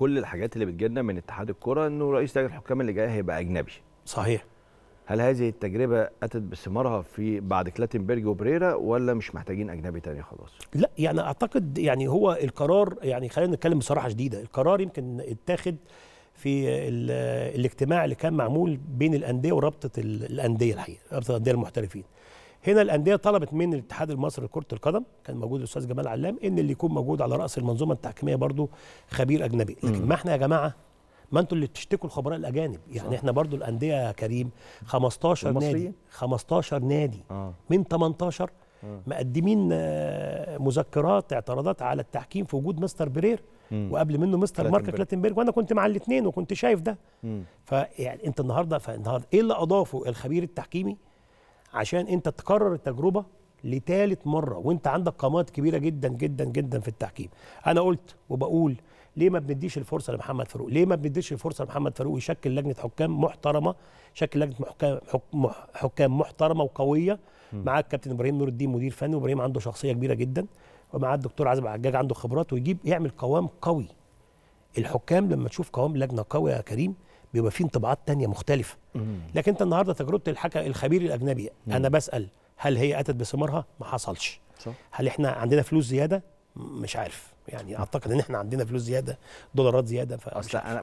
كل الحاجات اللي بتجينا من اتحاد الكره انه رئيس لجنه الحكام اللي جاي هيبقى اجنبي صحيح هل هذه التجربه اتت بثمارها في بعد كلاتنبرج وبريرا ولا مش محتاجين اجنبي تاني خلاص؟ لا يعني اعتقد يعني هو القرار يعني خلينا نتكلم بصراحه شديده، القرار يمكن اتاخد في الاجتماع اللي كان معمول بين الانديه ورابطه الانديه الحقيقه، رابطه الانديه المحترفين. هنا الانديه طلبت من الاتحاد المصري لكره القدم كان موجود الاستاذ جمال علام ان اللي يكون موجود على راس المنظومه التحكيميه برضو خبير اجنبي لكن ما احنا يا جماعه ما انتوا اللي بتشتكوا الخبراء الاجانب يعني صح. احنا برضو الانديه يا كريم 15 المصرية. نادي 15 نادي آه. من 18 آه. مقدمين آه، مذكرات اعتراضات على التحكيم في وجود مستر برير مم. وقبل منه مستر مارك كلاتنبرج وانا كنت مع الاثنين وكنت شايف ده فيعني انت النهارده فالنهارده ايه اللي اضافه الخبير التحكيمي عشان انت تكرر التجربه لثالث مره وانت عندك قامات كبيره جدا جدا جدا في التحكيم انا قلت وبقول ليه ما بنديش الفرصه لمحمد فاروق ليه ما بنديش الفرصه لمحمد فاروق يشكل لجنه حكام محترمه شكل لجنه حكام حكام محترمه وقويه معاه الكابتن ابراهيم نور الدين مدير فني وابراهيم عنده شخصيه كبيره جدا ومعاه الدكتور عزب عجاج عنده خبرات ويجيب يعمل قوام قوي الحكام لما تشوف قوام لجنه قويه يا كريم بيبقى فيه انطباعات تانية مختلفة لكن انت النهارده تجربه الحكم الخبير الاجنبي انا بسال هل هي اتت بثمارها ما حصلش هل احنا عندنا فلوس زياده مش عارف يعني اعتقد ان احنا عندنا فلوس زياده دولارات زياده اصل انا